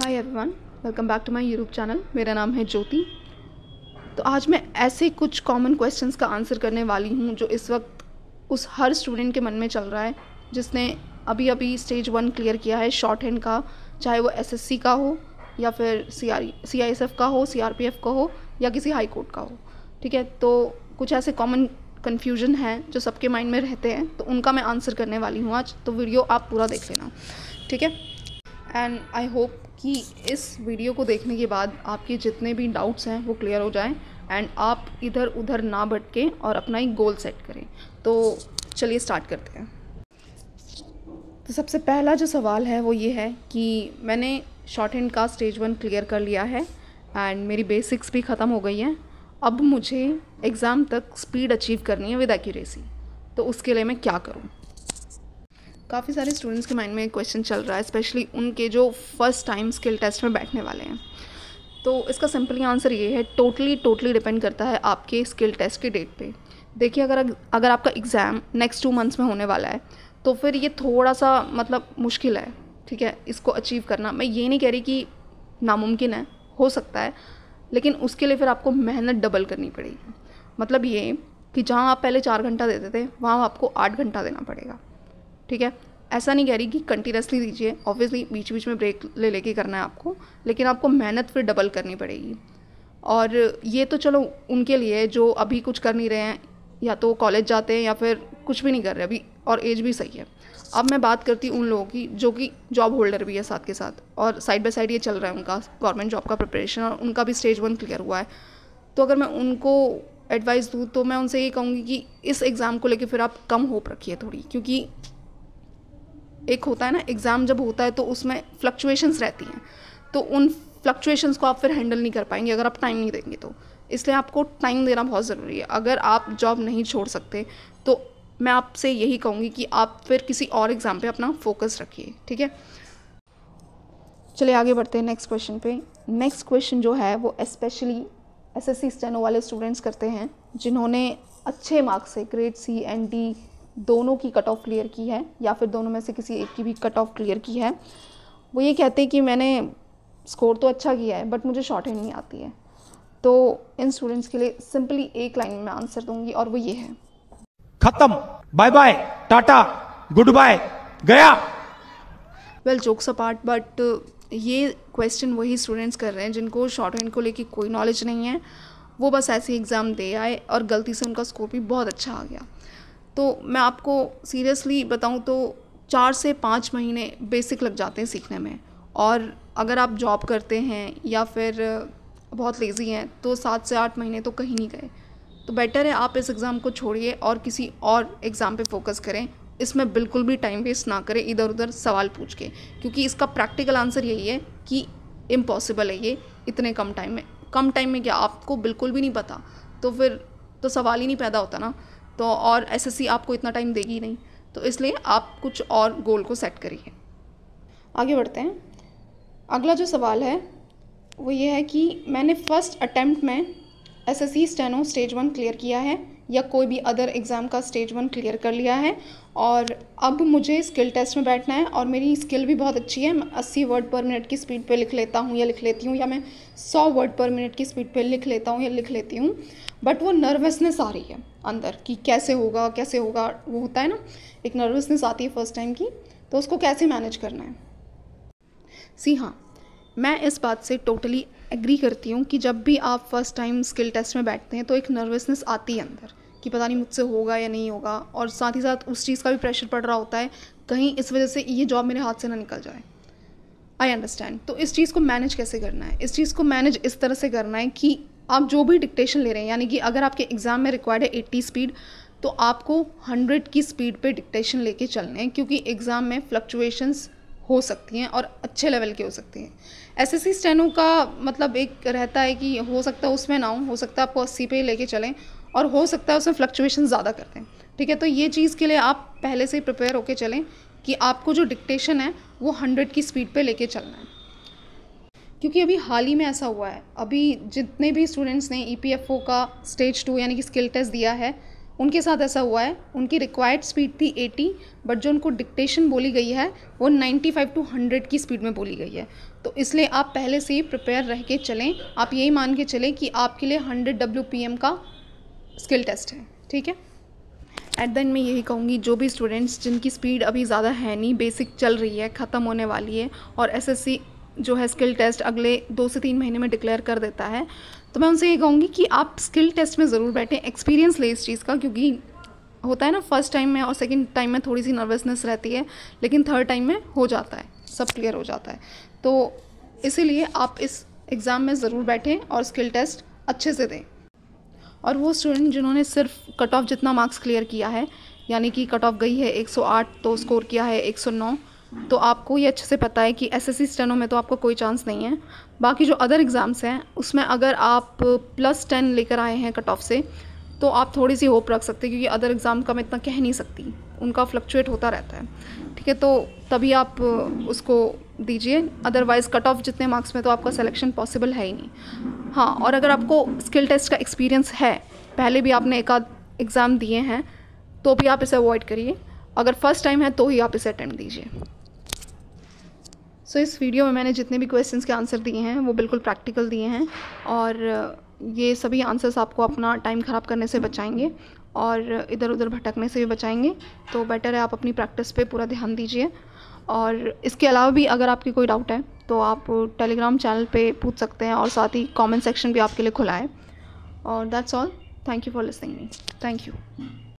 hi everyone welcome back to my YouTube channel मेरा नाम है ज्योति तो आज मैं ऐसे कुछ कॉमन क्वेश्चंस का आंसर करने वाली हूँ जो इस वक्त उस हर स्टूडेंट के मन में चल रहा है जिसने अभी अभी स्टेज वन क्लियर किया है शॉर्ट हैंड का चाहे वो एसएससी का हो या फिर C R C I S F का हो सी आर पी एफ का हो या किसी हाई कोर्ट का हो ठीक है तो कुछ ऐसे कॉमन कन्फ्यूजन है जो सबके माइंड में रहते हैं तो उनका मैं आंसर करने वाली हूँ आज तो वीडियो आप पूरा देख लेना ठीक है एंड आई होप कि इस वीडियो को देखने के बाद आपके जितने भी डाउट्स हैं वो क्लियर हो जाएं एंड आप इधर उधर ना भटकें और अपना एक गोल सेट करें तो चलिए स्टार्ट करते हैं तो सबसे पहला जो सवाल है वो ये है कि मैंने शॉर्ट हैंड का स्टेज वन क्लियर कर लिया है एंड मेरी बेसिक्स भी ख़त्म हो गई हैं अब मुझे एग्ज़ाम तक स्पीड अचीव करनी है विद एक्यूरेसी तो उसके लिए मैं क्या करूँ काफ़ी सारे स्टूडेंट्स के माइंड में एक क्वेश्चन चल रहा है स्पेशली उनके जो फर्स्ट टाइम स्किल टेस्ट में बैठने वाले हैं तो इसका सिंपली आंसर ये है टोटली टोटली डिपेंड करता है आपके स्किल टेस्ट की डेट पे देखिए अगर अगर आपका एग्ज़ाम नेक्स्ट टू मंथ्स में होने वाला है तो फिर ये थोड़ा सा मतलब मुश्किल है ठीक है इसको अचीव करना मैं ये नहीं कह रही कि नामुमकिन है हो सकता है लेकिन उसके लिए फिर आपको मेहनत डबल करनी पड़ेगी मतलब ये कि जहाँ आप पहले चार घंटा देते थे वहाँ आपको आठ घंटा देना पड़ेगा ठीक है ऐसा नहीं कह रही कि कंटिन्यूसली दीजिए ऑब्वियसली बीच बीच में ब्रेक ले लेके करना है आपको लेकिन आपको मेहनत फिर डबल करनी पड़ेगी और ये तो चलो उनके लिए जो अभी कुछ कर नहीं रहे हैं या तो कॉलेज जाते हैं या फिर कुछ भी नहीं कर रहे अभी और एज भी सही है अब मैं बात करती हूँ उन लोगों की जो कि जॉब होल्डर भी है साथ के साथ और साइड बाय साइड ये चल रहा है उनका गवर्नमेंट जॉब का प्रिपरेशन और उनका भी स्टेज वन क्लियर हुआ है तो अगर मैं उनको एडवाइस दूँ तो मैं उनसे ये कहूँगी कि इस एग्ज़ाम को लेकर फिर आप कम होप रखिए थोड़ी क्योंकि एक होता है ना एग्ज़ाम जब होता है तो उसमें फ्लक्चुएशंस रहती हैं तो उन फ्लक्चुएशंस को आप फिर हैंडल नहीं कर पाएंगे अगर आप टाइम नहीं देंगे तो इसलिए आपको टाइम देना बहुत ज़रूरी है अगर आप जॉब नहीं छोड़ सकते तो मैं आपसे यही कहूँगी कि आप फिर किसी और एग्ज़ाम पे अपना फोकस रखिए ठीक है चलिए आगे बढ़ते हैं नेक्स्ट क्वेश्चन पे नेक्स्ट क्वेश्चन जो है वो स्पेशली एसएससी स्टेनो वाले स्टूडेंट्स करते हैं जिन्होंने अच्छे मार्क्स से ग्रेड सी एंड डी दोनों की कट ऑफ क्लियर की है या फिर दोनों में से किसी एक की भी कट ऑफ क्लियर की है वो ये कहते हैं कि मैंने स्कोर तो अच्छा किया है बट मुझे शॉर्ट हैंड नहीं आती है तो इन स्टूडेंट्स के लिए सिंपली एक लाइन में आंसर दूंगी और वो ये है खत्म bye bye tata goodbye गया वेल जोक्स अपार्ट बट ये क्वेश्चन वही स्टूडेंट्स कर रहे हैं जिनको शॉर्ट हैंड को लेके कोई नॉलेज नहीं है वो बस ऐसे एग्ज़ाम दे आए और गलती से उनका स्कोर भी बहुत अच्छा आ गया तो मैं आपको सीरियसली बताऊँ तो चार से पाँच महीने बेसिक लग जाते हैं सीखने में और अगर आप जॉब करते हैं या फिर बहुत लेज़ी हैं तो सात से आठ महीने तो कहीं नहीं गए तो बेटर है आप इस एग्ज़ाम को छोड़िए और किसी और एग्ज़ाम पे फोकस करें इसमें बिल्कुल भी टाइम वेस्ट ना करें इधर उधर सवाल पूछ के क्योंकि इसका प्रैक्टिकल आंसर यही है कि इम्पॉसिबल है ये इतने कम टाइम में कम टाइम में क्या आपको बिल्कुल भी नहीं पता तो फिर तो सवाल ही नहीं पैदा होता ना तो और एसएससी आपको इतना टाइम देगी ही नहीं तो इसलिए आप कुछ और गोल को सेट करिए आगे बढ़ते हैं अगला जो सवाल है वो ये है कि मैंने फर्स्ट अटैम्प्ट में S S C steno stage one clear किया है या कोई भी अदर एग्ज़ाम का स्टेज वन क्लियर कर लिया है और अब मुझे स्किल टेस्ट में बैठना है और मेरी स्किल भी बहुत अच्छी है मैं अस्सी वर्ड पर मिनट की स्पीड पे लिख लेता हूँ या लिख लेती हूँ या मैं सौ वर्ड पर मिनट की स्पीड पे लिख लेता हूँ या लिख लेती हूँ बट वो नर्वसनेस आ रही है अंदर कि कैसे होगा कैसे होगा वो होता है ना एक नर्वसनेस आती है फर्स्ट टाइम की तो उसको कैसे मैनेज करना है सी हाँ मैं इस बात से टोटली एग्री करती हूँ कि जब भी आप फर्स्ट टाइम स्किल टेस्ट में बैठते हैं तो एक नर्वसनेस आती है अंदर कि पता नहीं मुझसे होगा या नहीं होगा और साथ ही साथ उस चीज़ का भी प्रेशर पड़ रहा होता है कहीं इस वजह से ये जॉब मेरे हाथ से ना निकल जाए आई अंडरस्टैंड तो इस चीज़ को मैनेज कैसे करना है इस चीज़ को मैनेज इस तरह से करना है कि आप जो भी डिक्टेशन ले रहे हैं यानी कि अगर आपके एग्ज़ाम में रिक्वायर्ड है एट्टी स्पीड तो आपको हंड्रेड की स्पीड पे डिक्टेशन लेके चलने हैं क्योंकि एग्ज़ाम में फ्लक्चुएशंस हो सकती हैं और अच्छे लेवल के हो सकती हैं एस एस सी का मतलब एक रहता है कि हो सकता है उसमें ना हो हो सकता है आपको अस्सी पे लेके चलें और हो सकता है उसमें फ्लक्चुएशन ज़्यादा करते हैं ठीक है तो ये चीज़ के लिए आप पहले से ही प्रिपेयर होके चलें कि आपको जो डिक्टेशन है वो हंड्रेड की स्पीड पे लेके चलना है क्योंकि अभी हाल ही में ऐसा हुआ है अभी जितने भी स्टूडेंट्स ने ई e का स्टेज टू यानी कि स्किल टेस्ट दिया है उनके साथ ऐसा हुआ है उनकी रिक्वायर्ड स्पीड थी 80 बट जो उनको डिक्टेशन बोली गई है वो 95 टू 100 की स्पीड में बोली गई है तो इसलिए आप पहले से ही प्रिपेयर रह के चलें आप यही मान के चलें कि आपके लिए 100 डब्ल्यू का स्किल टेस्ट है ठीक है एट द एंड मैं यही कहूँगी जो भी स्टूडेंट्स जिनकी स्पीड अभी ज़्यादा है नहीं बेसिक चल रही है ख़त्म होने वाली है और एस जो है स्किल टेस्ट अगले दो से तीन महीने में डिक्लेयर कर देता है तो मैं उनसे ये कहूँगी कि आप स्किल टेस्ट में ज़रूर बैठें एक्सपीरियंस लें इस चीज़ का क्योंकि होता है ना फर्स्ट टाइम में और सेकंड टाइम में थोड़ी सी नर्वसनेस रहती है लेकिन थर्ड टाइम में हो जाता है सब क्लियर हो जाता है तो इसीलिए आप इस एग्ज़ाम में ज़रूर बैठें और स्किल टेस्ट अच्छे से दें और वो स्टूडेंट जिन्होंने सिर्फ कट ऑफ जितना मार्क्स क्लियर किया है यानी कि कट ऑफ गई है 108 तो स्कोर किया है 109 तो आपको ये अच्छे से पता है कि सी स्टेनो में तो आपका कोई चांस नहीं है बाकी जो अदर एग्ज़ाम्स हैं उसमें अगर आप प्लस टेन लेकर आए हैं कट ऑफ से तो आप थोड़ी सी होप रख सकते हैं क्योंकि अदर एग्ज़ाम का मैं इतना कह नहीं सकती उनका फ्लक्चुएट होता रहता है ठीक है तो तभी आप उसको दीजिए अदरवाइज़ कट ऑफ जितने मार्क्स में तो आपका सिलेक्शन पॉसिबल है ही नहीं हाँ और अगर आपको स्किल टेस्ट का एक्सपीरियंस है पहले भी आपने एक आध एग्ज़ाम दिए हैं तो भी आप इसे अवॉइड करिए अगर फर्स्ट टाइम है तो ही आप इसे अटेंड दीजिए सो so, इस वीडियो में मैंने जितने भी क्वेश्चंस के आंसर दिए हैं वो बिल्कुल प्रैक्टिकल दिए हैं और ये सभी आंसर्स आपको अपना टाइम ख़राब करने से बचाएंगे और इधर उधर भटकने से भी बचाएंगे तो बेटर है आप अपनी प्रैक्टिस पे पूरा ध्यान दीजिए और इसके अलावा भी अगर आपकी कोई डाउट है तो आप टेलीग्राम चैनल पर पूछ सकते हैं और साथ ही कॉमेंट सेक्शन भी आपके लिए खुला है और that's all thank you for listening me thank you